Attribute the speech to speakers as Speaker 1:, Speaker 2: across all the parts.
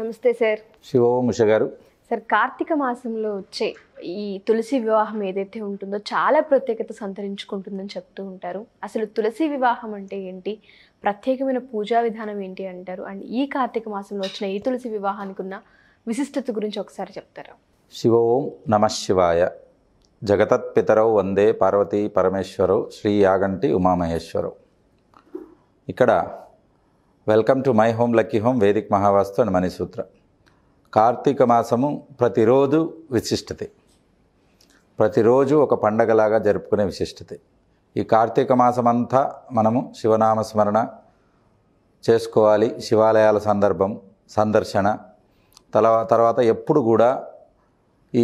Speaker 1: నమస్తే సార్ శివోముష గారు సార్ కార్తీక మాసంలో వచ్చే ఈ తులసి వివాహం ఏదైతే ఉంటుందో చాలా ప్రత్యేకత సంతరించుకుంటుందని చెప్తూ ఉంటారు అసలు తులసి వివాహం అంటే ఏంటి ప్రత్యేకమైన పూజా విధానం ఏంటి అంటారు అండ్ ఈ కార్తీక మాసంలో వచ్చిన ఈ తులసి వివాహానికి ఉన్న విశిష్టత గురించి ఒకసారి చెప్తారా శివ ఓం నమ శివాయ జగతత్పితరవు వందే పార్వతీ పరమేశ్వరవు శ్రీ యాగంటి ఉమామహేశ్వరవు ఇక్కడ welcome to my home lucky home Vedic Mahavastu అని మణిసూత్ర కార్తీక మాసము ప్రతిరోజు విశిష్టతే ప్రతిరోజు ఒక పండగలాగా జరుపుకునే విశిష్టతే ఈ కార్తీక మాసమంతా మనము శివనామస్మరణ చేసుకోవాలి శివాలయాల సందర్భం సందర్శన తర్వాత ఎప్పుడు కూడా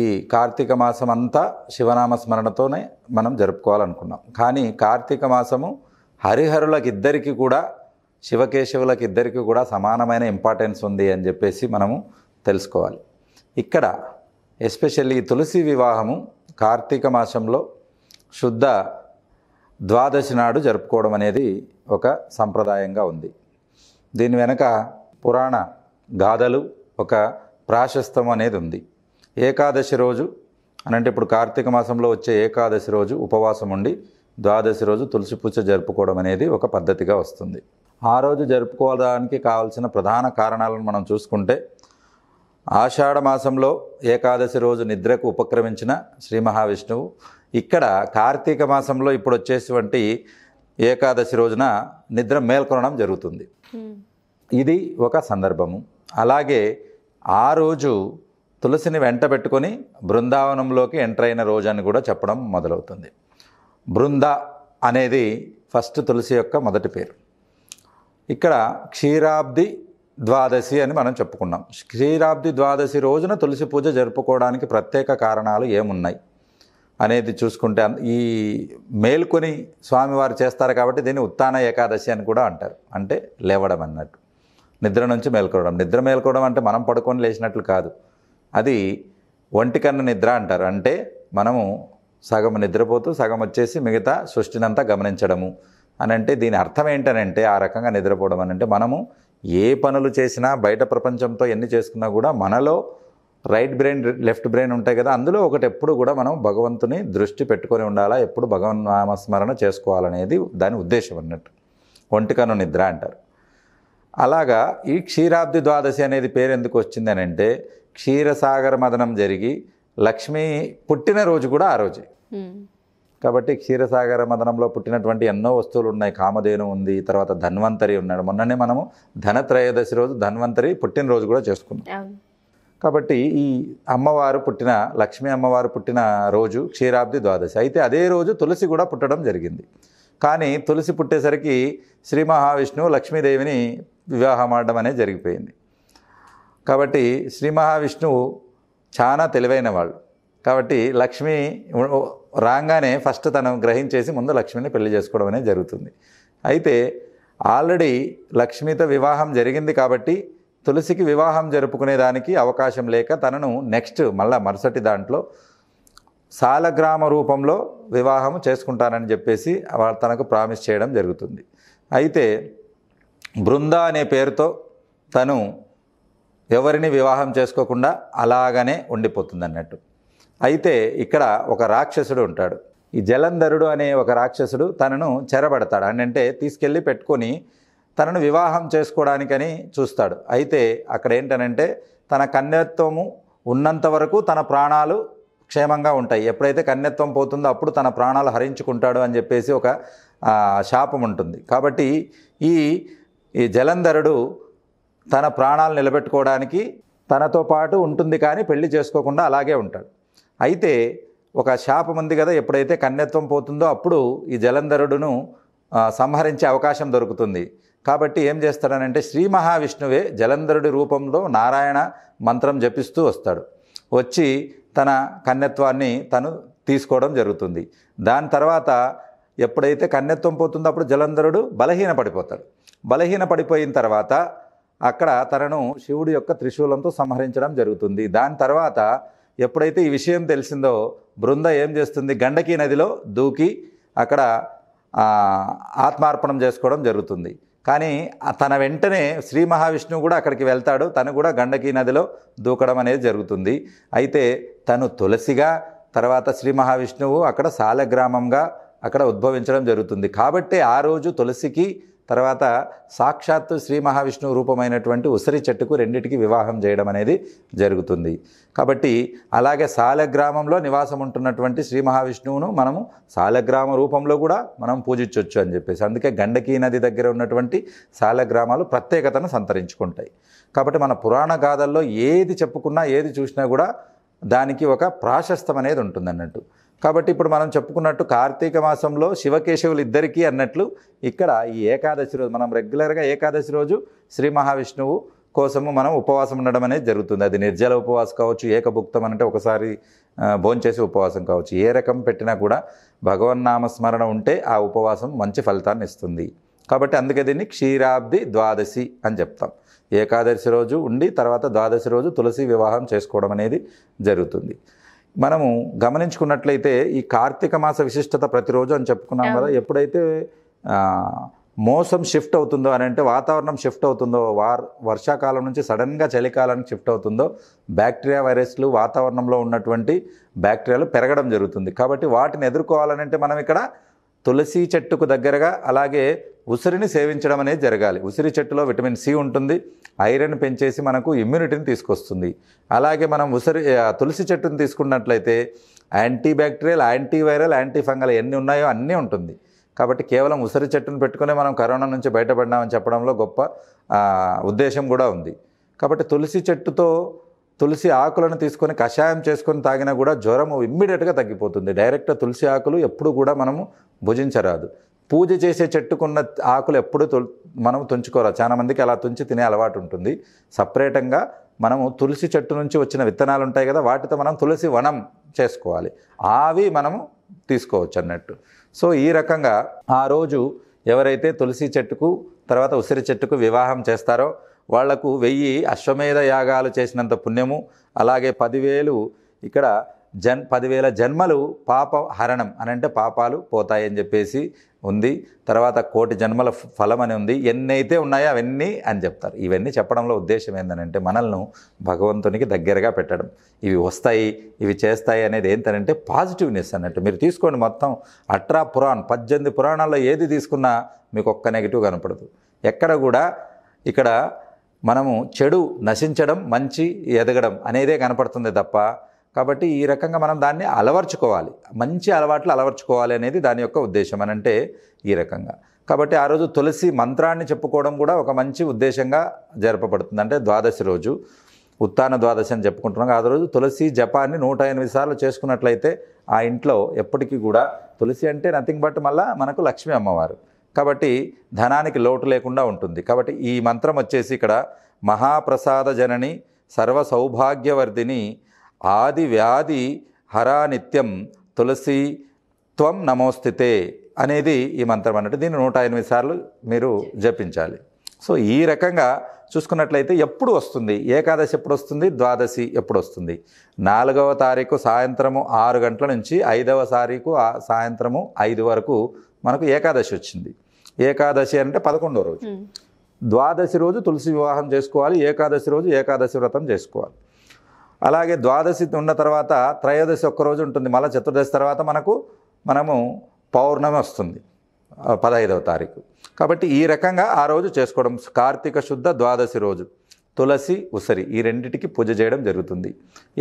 Speaker 1: ఈ కార్తీక మాసం అంతా శివనామస్మరణతోనే మనం జరుపుకోవాలనుకున్నాం కానీ కార్తీక మాసము హరిహరులకిద్దరికీ కూడా శివకేశవులకు ఇద్దరికి కూడా సమానమైన ఇంపార్టెన్స్ ఉంది అని చెప్పేసి మనము తెలుసుకోవాలి ఇక్కడ ఎస్పెషల్లీ తులసి వివాహము కార్తీక మాసంలో శుద్ధ ద్వాదశి నాడు జరుపుకోవడం అనేది ఒక సంప్రదాయంగా ఉంది దీని వెనక పురాణ గాథలు ఒక ప్రాశస్తం అనేది ఉంది ఏకాదశి రోజు అనంటే ఇప్పుడు కార్తీక మాసంలో వచ్చే ఏకాదశి రోజు ఉపవాసం ఉండి ద్వాదశి రోజు తులసి పూజ జరుపుకోవడం అనేది ఒక పద్ధతిగా వస్తుంది ఆ రోజు జరుపుకోవడానికి కావాల్సిన ప్రధాన కారణాలను మనం చూసుకుంటే ఆషాఢ మాసంలో ఏకాదశి రోజు నిద్రకు ఉపక్రమించిన శ్రీ మహావిష్ణువు ఇక్కడ కార్తీక మాసంలో ఇప్పుడు వచ్చేటువంటి ఏకాదశి రోజున నిద్ర మేల్కొనడం జరుగుతుంది hmm. ఇది ఒక సందర్భము అలాగే ఆ రోజు తులసిని వెంట పెట్టుకొని బృందావనంలోకి ఎంటర్ అయిన రోజు అని కూడా చెప్పడం మొదలవుతుంది బృంద అనేది ఫస్ట్ తులసి యొక్క మొదటి పేరు ఇక్కడ క్షీరాబ్ది ద్వాదశి అని మనం చెప్పుకున్నాం క్షీరాబ్ది ద్వాదశి రోజున తులసి పూజ జరుపుకోవడానికి ప్రత్యేక కారణాలు ఏమున్నాయి అనేది చూసుకుంటే ఈ మేల్కొని స్వామివారు చేస్తారు కాబట్టి దీన్ని ఉత్తాన ఏకాదశి అని కూడా అంటారు అంటే లేవడం అన్నట్టు నిద్ర నుంచి మేల్కోవడం నిద్ర మేల్కోవడం అంటే మనం పడుకొని లేచినట్లు కాదు అది ఒంటికన్న నిద్ర అంటారు అంటే మనము సగం నిద్రపోతూ సగం వచ్చేసి మిగతా సృష్టినంతా గమనించడము అని అంటే దీని అర్థం ఏంటనంటే ఆ రకంగా నిద్రపోవడం అని అంటే మనము ఏ పనులు చేసినా బయట ప్రపంచంతో ఎన్ని చేసుకున్నా కూడా మనలో రైట్ బ్రెయిన్ లెఫ్ట్ బ్రెయిన్ ఉంటాయి కదా అందులో ఒకటి ఎప్పుడు కూడా మనం భగవంతుని దృష్టి పెట్టుకొని ఉండాలా ఎప్పుడు భగవన్ నామస్మరణ చేసుకోవాలనేది దాని ఉద్దేశం అన్నట్టు ఒంటికను నిద్ర అంటారు అలాగా ఈ క్షీరాబ్ది ద్వాదశి అనేది పేరు ఎందుకు వచ్చిందనంటే క్షీరసాగర మదనం జరిగి లక్ష్మి పుట్టిన రోజు కూడా ఆ రోజే కాబట్టి క్షీరసాగర మదనంలో పుట్టినటువంటి ఎన్నో వస్తువులు ఉన్నాయి కామధేను ఉంది తర్వాత ధన్వంతరి ఉన్నాడు మొన్ననే మనము ధనత్రయోదశి రోజు ధన్వంతరి పుట్టినరోజు కూడా చేసుకున్నాం కాబట్టి ఈ అమ్మవారు పుట్టిన లక్ష్మీ అమ్మవారు పుట్టిన రోజు క్షీరాబ్ది ద్వాదశి అయితే అదే రోజు తులసి కూడా పుట్టడం జరిగింది కానీ తులసి పుట్టేసరికి శ్రీ మహావిష్ణువు లక్ష్మీదేవిని వివాహం ఆడడం అనేది జరిగిపోయింది కాబట్టి శ్రీ మహావిష్ణువు చాలా తెలివైన వాళ్ళు కాబట్టి లక్ష్మి రాగానే ఫస్ట్ తను గ్రహించేసి ముందు లక్ష్మిని పెళ్లి చేసుకోవడం అనేది జరుగుతుంది అయితే ఆల్రెడీ లక్ష్మితో వివాహం జరిగింది కాబట్టి తులసికి వివాహం జరుపుకునేదానికి అవకాశం లేక తనను నెక్స్ట్ మళ్ళా మరుసటి దాంట్లో సాలగ్రామ రూపంలో వివాహం చేసుకుంటానని చెప్పేసి తనకు ప్రామిస్ చేయడం జరుగుతుంది అయితే బృందా అనే పేరుతో తను ఎవరిని వివాహం చేసుకోకుండా అలాగనే ఉండిపోతుంది అన్నట్టు అయితే ఇక్కడ ఒక రాక్షసుడు ఉంటాడు ఈ జలంధరుడు అనే ఒక రాక్షసుడు తనను చెరబడతాడు అంటే తీసుకెళ్ళి పెట్టుకొని తనను వివాహం చేసుకోవడానికని చూస్తాడు అయితే అక్కడ ఏంటనంటే తన కన్యత్వము ఉన్నంత వరకు తన ప్రాణాలు క్షేమంగా ఉంటాయి ఎప్పుడైతే కన్యత్వం పోతుందో అప్పుడు తన ప్రాణాలు హరించుకుంటాడు అని చెప్పేసి ఒక శాపం ఉంటుంది కాబట్టి ఈ ఈ జలంధరుడు తన ప్రాణాలు నిలబెట్టుకోవడానికి తనతో పాటు ఉంటుంది కానీ పెళ్లి చేసుకోకుండా అలాగే ఉంటాడు అయితే ఒక శాపం ఉంది కదా ఎప్పుడైతే కన్యత్వం పోతుందో అప్పుడు ఈ జలంధరుడును సంహరించే అవకాశం దొరుకుతుంది కాబట్టి ఏం చేస్తాడనంటే శ్రీ మహావిష్ణువే జలంధరుడి రూపంలో నారాయణ మంత్రం జపిస్తూ వస్తాడు వచ్చి తన కన్యత్వాన్ని తను తీసుకోవడం జరుగుతుంది దాని తర్వాత ఎప్పుడైతే కన్యత్వం పోతుందో అప్పుడు జలంధరుడు బలహీన పడిపోతాడు బలహీన పడిపోయిన తర్వాత అక్కడ తనను శివుడి యొక్క త్రిశూలంతో సంహరించడం జరుగుతుంది దాని తర్వాత ఎప్పుడైతే ఈ విషయం తెలిసిందో బృంద ఏం చేస్తుంది గండకీ నదిలో దూకి అక్కడ ఆత్మార్పణం చేసుకోవడం జరుగుతుంది కానీ తన వెంటనే శ్రీ మహావిష్ణువు కూడా అక్కడికి వెళ్తాడు తను కూడా గండకీ నదిలో దూకడం అనేది జరుగుతుంది అయితే తను తులసిగా తర్వాత శ్రీ మహావిష్ణువు అక్కడ సాలగ్రామంగా అక్కడ ఉద్భవించడం జరుగుతుంది కాబట్టి ఆ రోజు తులసికి తర్వాత సాక్షాత్తు శ్రీ మహావిష్ణువు రూపమైనటువంటి ఉసిరి చెట్టుకు రెండింటికి వివాహం చేయడం అనేది జరుగుతుంది కాబట్టి అలాగే సాలగ్రామంలో నివాసం ఉంటున్నటువంటి శ్రీ మహావిష్ణువును మనము సాలగ్రామ రూపంలో కూడా మనం పూజించవచ్చు అని చెప్పేసి అందుకే గండకీ నది దగ్గర ఉన్నటువంటి సాలగ్రామాలు ప్రత్యేకతను సంతరించుకుంటాయి కాబట్టి మన పురాణ గాథల్లో ఏది చెప్పుకున్నా ఏది చూసినా కూడా దానికి ఒక ప్రాశస్తం అనేది ఉంటుంది అన్నట్టు కాబట్టి ఇప్పుడు మనం చెప్పుకున్నట్టు కార్తీక మాసంలో శివకేశవులు ఇద్దరికీ అన్నట్లు ఇక్కడ ఈ ఏకాదశి రోజు మనం రెగ్యులర్గా ఏకాదశి రోజు శ్రీ మహావిష్ణువు కోసము మనం ఉపవాసం ఉండడం అనేది జరుగుతుంది అది నిర్జల ఉపవాసం కావచ్చు ఏకభుక్తం అంటే ఒకసారి భోంచేసి ఉపవాసం కావచ్చు ఏ రకం పెట్టినా కూడా భగవన్ నామస్మరణ ఉంటే ఆ ఉపవాసం మంచి ఫలితాన్ని ఇస్తుంది కాబట్టి అందుకే దీన్ని క్షీరాబ్ది ద్వాదశి అని చెప్తాం ఏకాదశి రోజు ఉండి తర్వాత ద్వాదశి రోజు తులసి వివాహం చేసుకోవడం అనేది జరుగుతుంది మనము గమనించుకున్నట్లయితే ఈ కార్తీక మాస విశిష్టత ప్రతిరోజు అని చెప్పుకున్నాం కదా ఎప్పుడైతే మోసం షిఫ్ట్ అవుతుందో అని అంటే వాతావరణం షిఫ్ట్ అవుతుందో వార్ వర్షాకాలం నుంచి సడన్గా చలికాలానికి షిఫ్ట్ అవుతుందో బ్యాక్టీరియా వైరస్లు వాతావరణంలో ఉన్నటువంటి బ్యాక్టీరియాలు పెరగడం జరుగుతుంది కాబట్టి వాటిని ఎదుర్కోవాలని అంటే మనం ఇక్కడ తులసి చెట్టుకు దగ్గరగా అలాగే ఉసిరిని సేవించడం అనేది జరగాలి ఉసిరి చెట్టులో విటమిన్ సి ఉంటుంది ఐరన్ పెంచేసి మనకు ఇమ్యూనిటీని తీసుకొస్తుంది అలాగే మనం ఉసిరి తులసి చెట్టును తీసుకున్నట్లయితే antibacterial antiviral antifungal ఎన్ని ఉన్నాయో అన్నీ ఉంటుంది కాబట్టి కేవలం ఉసిరి చెట్టును పెట్టుకునే మనం కరోనా నుంచి బయటపడినామని చెప్పడంలో గొప్ప ఉద్దేశం కూడా ఉంది కాబట్టి తులసి చెట్టుతో తులసి ఆకులను తీసుకొని కషాయం చేసుకొని తాగినా కూడా జ్వరము ఇమ్మీడియట్గా తగ్గిపోతుంది డైరెక్ట్ తులసి ఆకులు ఎప్పుడు కూడా మనము భుజించరాదు పూజ చేసే చెట్టుకున్న ఆకులు ఎప్పుడు మనం తుంచుకోరా చాలామందికి అలా తుంచి తినే అలవాటు ఉంటుంది సపరేటంగా మనము తులసి చెట్టు నుంచి వచ్చిన విత్తనాలు ఉంటాయి కదా వాటితో మనం తులసి వనం చేసుకోవాలి ఆవి మనము తీసుకోవచ్చు అన్నట్టు సో ఈ రకంగా ఆ రోజు ఎవరైతే తులసి చెట్టుకు తర్వాత ఉసిరి చెట్టుకు వివాహం చేస్తారో వాళ్లకు వెయ్యి అశ్వమేధ యాగాలు చేసినంత పుణ్యము అలాగే పదివేలు ఇక్కడ జన్ పదివేల జన్మలు పాప హరణం అని అంటే పాపాలు పోతాయని చెప్పేసి ఉంది తర్వాత కోటి జన్మల ఫలం అని ఉంది ఎన్నైతే ఉన్నాయో అవన్నీ అని చెప్తారు ఇవన్నీ చెప్పడంలో ఉద్దేశం ఏంటంటే మనల్ని భగవంతునికి దగ్గరగా పెట్టడం ఇవి వస్తాయి ఇవి చేస్తాయి అనేది ఏంటనంటే పాజిటివ్నెస్ అన్నట్టు మీరు తీసుకోండి మొత్తం అట్రా పురాణ్ పద్దెనిమిది పురాణాల్లో ఏది తీసుకున్నా మీకు ఒక్క నెగిటివ్ కనపడదు ఎక్కడ కూడా ఇక్కడ మనము చెడు నశించడం మంచి ఎదగడం అనేదే కనపడుతుంది తప్ప కాబట్టి ఈ రకంగా మనం దాన్ని అలవర్చుకోవాలి మంచి అలవాట్లు అలవర్చుకోవాలి అనేది దాని యొక్క ఉద్దేశం అని అంటే ఈ రకంగా కాబట్టి ఆ రోజు తులసి మంత్రాన్ని చెప్పుకోవడం కూడా ఒక మంచి ఉద్దేశంగా జరపబడుతుంది అంటే ద్వాదశి రోజు ఉత్తాన ద్వాదశి అని చెప్పుకుంటున్నాం ఆ రోజు తులసి జపాన్ని నూట ఎనిమిది సార్లు చేసుకున్నట్లయితే ఆ ఇంట్లో ఎప్పటికీ కూడా తులసి అంటే నథింగ్ బట్ మళ్ళీ మనకు లక్ష్మీ అమ్మవారు కాబట్టి ధనానికి లోటు లేకుండా ఉంటుంది కాబట్టి ఈ మంత్రం వచ్చేసి ఇక్కడ మహాప్రసాద జనని సర్వ సౌభాగ్యవర్ధిని ఆది వ్యాధి హరా నిత్యం తులసి త్వం నమోస్థితే అనేది ఈ మంత్రం అన్నట్టు దీన్ని నూట ఎనిమిది సార్లు మీరు జపించాలి సో ఈ రకంగా చూసుకున్నట్లయితే ఎప్పుడు వస్తుంది ఏకాదశి ఎప్పుడు వస్తుంది ద్వాదశి ఎప్పుడు వస్తుంది నాలుగవ తారీఖు సాయంత్రము ఆరు గంటల నుంచి ఐదవ తారీఖు సాయంత్రము ఐదు వరకు మనకు ఏకాదశి వచ్చింది ఏకాదశి అంటే పదకొండో రోజు ద్వాదశి రోజు తులసి వివాహం చేసుకోవాలి ఏకాదశి రోజు ఏకాదశి వ్రతం చేసుకోవాలి అలాగే ద్వాదశి ఉన్న తర్వాత త్రయోదశి ఒక్కరోజు ఉంటుంది మళ్ళీ చతుర్దశి తర్వాత మనకు మనము పౌర్ణమి వస్తుంది పదహైదవ తారీఖు కాబట్టి ఈ రకంగా ఆ రోజు చేసుకోవడం కార్తీక శుద్ధ ద్వాదశి రోజు తులసి ఉసరి ఈ రెండింటికి పూజ చేయడం జరుగుతుంది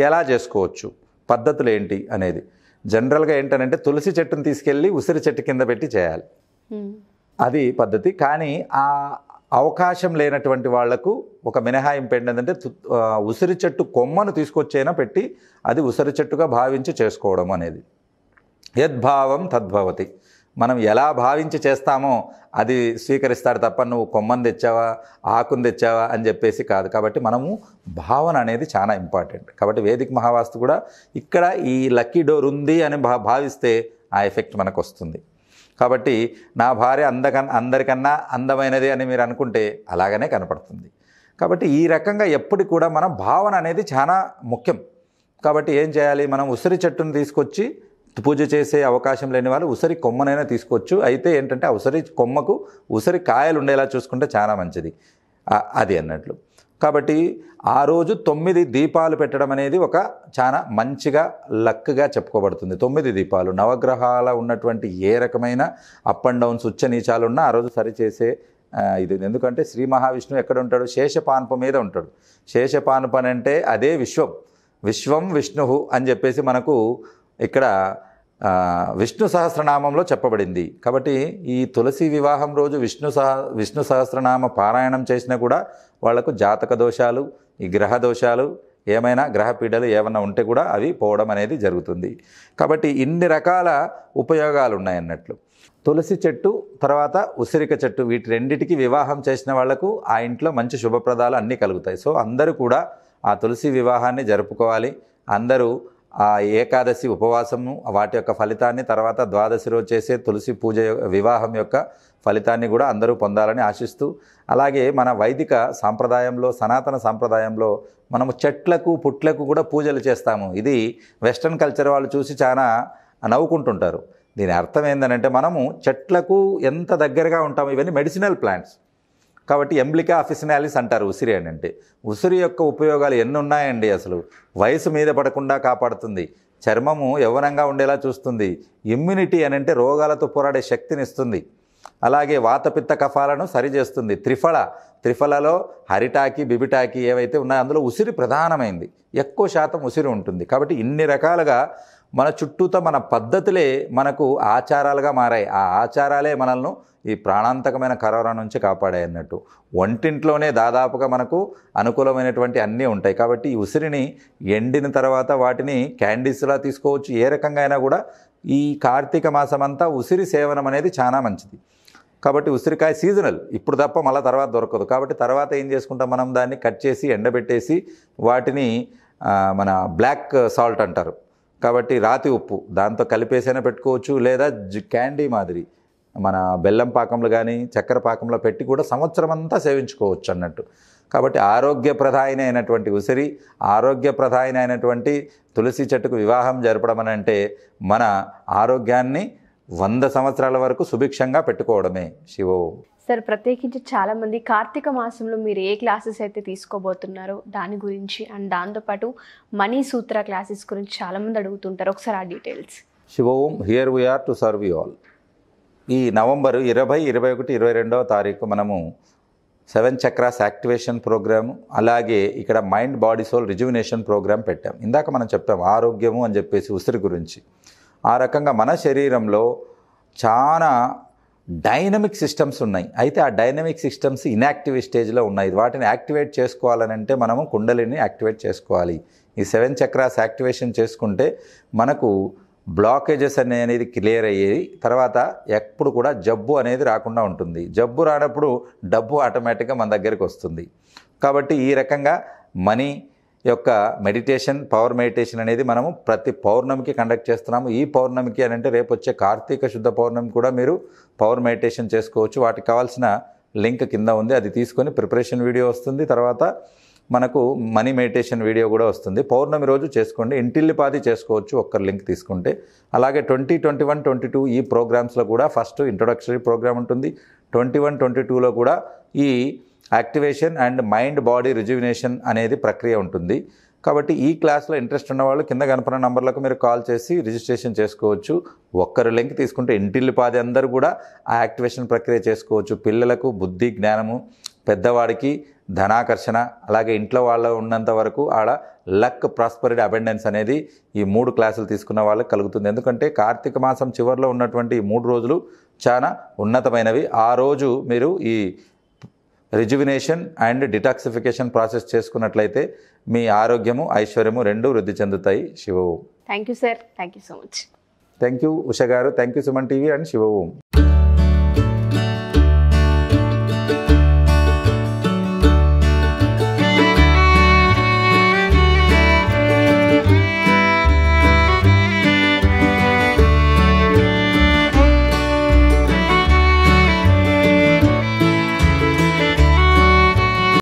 Speaker 1: ఎలా చేసుకోవచ్చు పద్ధతులు ఏంటి అనేది జనరల్గా ఏంటంటే తులసి చెట్టును తీసుకెళ్ళి ఉసిరి చెట్టు కింద పెట్టి చేయాలి అది పద్ధతి కానీ ఆ అవకాశం లేనటువంటి వాళ్లకు ఒక మినహాయింపు ఏంటంటే ఉసిరి చెట్టు కొమ్మను తీసుకొచ్చైనా పెట్టి అది ఉసిరి చెట్టుగా భావించి చేసుకోవడం అనేది యద్భావం తద్భవతి మనం ఎలా భావించి చేస్తామో అది స్వీకరిస్తాడు తప్ప నువ్వు కొమ్మని తెచ్చావా ఆకుని తెచ్చావా అని చెప్పేసి కాదు కాబట్టి మనము భావన అనేది చాలా ఇంపార్టెంట్ కాబట్టి వేదిక మహావాస్తు కూడా ఇక్కడ ఈ లక్కీ డోర్ ఉంది అని భా భావిస్తే ఆ ఎఫెక్ట్ మనకు వస్తుంది కాబట్టి నా భార్య అందక అందరికన్నా అందమైనది అని మీరు అనుకుంటే అలాగనే కనపడుతుంది కాబట్టి ఈ రకంగా ఎప్పటికి కూడా మన భావన అనేది చాలా ముఖ్యం కాబట్టి ఏం చేయాలి మనం ఉసిరి చెట్టును తీసుకొచ్చి పూజ చేసే అవకాశం లేని వాళ్ళు ఉసరి కొమ్మనైనా తీసుకోవచ్చు అయితే ఏంటంటే ఆ ఉసరి కొమ్మకు ఉసరి కాయలు ఉండేలా చూసుకుంటే చాలా మంచిది అది అన్నట్లు కాబట్టి ఆ రోజు తొమ్మిది దీపాలు పెట్టడం అనేది ఒక చాలా మంచిగా లక్గా చెప్పుకోబడుతుంది తొమ్మిది దీపాలు నవగ్రహాల ఉన్నటువంటి ఏ రకమైన అప్ అండ్ డౌన్స్ ఉచ్చ నీచాలు ఉన్నా ఆ రోజు సరిచేసే ఇది ఎందుకంటే శ్రీ మహావిష్ణువు ఎక్కడ ఉంటాడు శేషపానుప మీద ఉంటాడు శేషపానుపనంటే అదే విశ్వం విశ్వం విష్ణువు అని చెప్పేసి మనకు ఇక్కడ విష్ణు సహస్రనామంలో చెప్పబడింది కాబట్టి ఈ తులసి వివాహం రోజు విష్ణు సహ విష్ణు సహస్రనామ పారాయణం చేసినా కూడా వాళ్లకు జాతక దోషాలు ఈ గ్రహ దోషాలు ఏమైనా గ్రహపీడలు ఏమైనా ఉంటే కూడా అవి పోవడం అనేది జరుగుతుంది కాబట్టి ఇన్ని రకాల ఉపయోగాలు ఉన్నాయన్నట్లు తులసి చెట్టు తర్వాత ఉసిరిక చెట్టు వీటి రెండిటికి వివాహం చేసిన వాళ్లకు ఆ ఇంట్లో మంచి శుభప్రదాలు అన్నీ కలుగుతాయి సో అందరూ కూడా ఆ తులసి వివాహాన్ని జరుపుకోవాలి అందరూ ఆ ఏకాదశి ఉపవాసము వాటి యొక్క ఫలితాన్ని తర్వాత ద్వాదశి రోజు చేసే తులసి పూజ వివాహం యొక్క ఫలితాన్ని కూడా అందరూ పొందాలని ఆశిస్తూ అలాగే మన వైదిక సాంప్రదాయంలో సనాతన సాంప్రదాయంలో మనము చెట్లకు పుట్లకు కూడా పూజలు చేస్తాము ఇది వెస్ట్రన్ కల్చర్ వాళ్ళు చూసి చాలా నవ్వుకుంటుంటారు దీని అర్థం ఏంటంటే మనము చెట్లకు ఎంత దగ్గరగా ఉంటాము ఇవన్నీ మెడిసినల్ ప్లాంట్స్ కాబట్టి ఎంబ్లికా అఫిసినాలిస్ అంటారు ఉసిరి అని అంటే ఉసిరి యొక్క ఉపయోగాలు ఎన్ని ఉన్నాయండి అసలు వయసు మీద పడకుండా కాపాడుతుంది చర్మము యవ్వనంగా ఉండేలా చూస్తుంది ఇమ్యూనిటీ అని అంటే రోగాలతో పోరాడే శక్తినిస్తుంది అలాగే వాతపిత్త కఫాలను సరిచేస్తుంది త్రిఫళ త్రిఫలలో హరిటాకి బిబిటాకి ఏవైతే ఉన్నాయో అందులో ఉసిరి ప్రధానమైంది ఎక్కువ శాతం ఉసిరి ఉంటుంది కాబట్టి ఇన్ని రకాలుగా మన చుట్టూతో మన పద్ధతులే మనకు ఆచారాలుగా మారాయి ఆ ఆచారాలే మనల్ని ఈ ప్రాణాంతకమైన కరోనా నుంచి కాపాడాయి అన్నట్టు వంటింట్లోనే దాదాపుగా మనకు అనుకూలమైనటువంటి అన్నీ ఉంటాయి కాబట్టి ఈ ఉసిరిని ఎండిన తర్వాత వాటిని క్యాండీస్లా తీసుకోవచ్చు ఏ రకంగా అయినా కూడా ఈ కార్తీక మాసం అంతా ఉసిరి సేవనం అనేది చాలా మంచిది కాబట్టి ఉసిరికాయ సీజనల్ ఇప్పుడు తప్ప మళ్ళీ తర్వాత దొరకదు కాబట్టి తర్వాత ఏం చేసుకుంటాం మనం దాన్ని కట్ చేసి ఎండబెట్టేసి వాటిని మన బ్లాక్ సాల్ట్ అంటారు కాబట్టి రాతి ఉప్పు దాంతో కలిపేసైనా పెట్టుకోవచ్చు లేదా క్యాండీ మాదిరి మన బెల్లం పాకంలో కానీ చక్కెర పాకంలో పెట్టి కూడా సంవత్సరం అంతా సేవించుకోవచ్చు అన్నట్టు కాబట్టి ఆరోగ్యప్రధాయిని అయినటువంటి ఉసిరి ఆరోగ్యప్రధాయిని అయినటువంటి తులసి చెట్టుకు వివాహం జరపడం అని అంటే మన ఆరోగ్యాన్ని వంద సంవత్సరాల వరకు సుభిక్షంగా పెట్టుకోవడమే శివ సార్ ప్రత్యేకించి చాలామంది కార్తీక మాసంలో మీరు ఏ క్లాసెస్ అయితే తీసుకోబోతున్నారో దాని గురించి అండ్ దాంతోపాటు మనీ సూత్ర క్లాసెస్ గురించి చాలామంది అడుగుతుంటారు ఒకసారి ఆ details Shivom here we are to serve you all ఈ నవంబర్ ఇరవై ఇరవై ఒకటి ఇరవై రెండవ తారీఖు మనము సెవెన్ చక్రాస్ యాక్టివేషన్ ప్రోగ్రాము అలాగే ఇక్కడ mind body soul rejuvenation programme పెట్టాం ఇందాక మనం చెప్పాం ఆరోగ్యము అని చెప్పేసి ఉసిరి గురించి ఆ రకంగా మన శరీరంలో చాలా డైనమిక్ సిస్టమ్స్ ఉన్నాయి అయితే ఆ డైనమిక్ సిస్టమ్స్ ఇన్యాక్టివ్ స్టేజ్లో ఉన్నాయి వాటిని యాక్టివేట్ చేసుకోవాలనంటే మనము కుండలిని యాక్టివేట్ చేసుకోవాలి ఈ సెవెన్ చక్రాస్ యాక్టివేషన్ చేసుకుంటే మనకు బ్లాకేజెస్ అనేది క్లియర్ అయ్యేది తర్వాత ఎప్పుడు కూడా జబ్బు అనేది రాకుండా ఉంటుంది జబ్బు రానప్పుడు డబ్బు ఆటోమేటిక్గా మన దగ్గరికి వస్తుంది కాబట్టి ఈ రకంగా మనీ యొక్క మెడిటేషన్ పవర్ మెడిటేషన్ అనేది మనము ప్రతి పౌర్ణమికి కండక్ట్ చేస్తున్నాము ఈ పౌర్ణమికి అని అంటే రేపు వచ్చే కార్తీక శుద్ధ పౌర్ణమి కూడా మీరు పవర్ మెడిటేషన్ చేసుకోవచ్చు వాటికి కావాల్సిన లింక్ కింద ఉంది అది తీసుకొని ప్రిపరేషన్ వీడియో వస్తుంది తర్వాత మనకు మనీ మెడిటేషన్ వీడియో కూడా వస్తుంది పౌర్ణమి రోజు చేసుకోండి ఇంటిల్లిపాది చేసుకోవచ్చు ఒక్కరు లింక్ తీసుకుంటే అలాగే twenty twenty one twenty two ఈ ప్రోగ్రామ్స్లో కూడా ఫస్ట్ ఇంట్రొడక్షరీ ప్రోగ్రామ్ ఉంటుంది ట్వంటీ వన్ ట్వంటీ టూలో కూడా ఈ activation and mind body rejuvenation అనేది ప్రక్రియ ఉంటుంది కాబట్టి ఈ క్లాస్లో ఇంట్రెస్ట్ ఉన్నవాళ్ళు కింద కనపడిన నంబర్లకు మీరు కాల్ చేసి రిజిస్ట్రేషన్ చేసుకోవచ్చు ఒక్కరు లింక్ తీసుకుంటే ఇంటిల్లి పాది అందరూ కూడా ఆ యాక్టివేషన్ ప్రక్రియ చేసుకోవచ్చు పిల్లలకు బుద్ధి జ్ఞానము పెద్దవాడికి ధనాకర్షణ అలాగే ఇంట్లో వాళ్ళ ఉన్నంత వరకు ఆడ లక్ ప్రాస్పరిటీ అబెండెన్స్ అనేది ఈ మూడు క్లాసులు తీసుకున్న వాళ్ళకి కలుగుతుంది ఎందుకంటే కార్తీక మాసం చివరిలో ఉన్నటువంటి ఈ మూడు రోజులు చాలా ఉన్నతమైనవి ఆ రోజు మీరు ఈ రిజువినేషన్ అండ్ డిటాక్సిఫికేషన్ ప్రాసెస్ చేసుకున్నట్లయితే మీ ఆరోగ్యము ఐశ్వర్యము రెండు వృద్ధి చెందుతాయి Shiva thank you sir thank you so much thank you Usha గారు thank you Suman TV and Shiva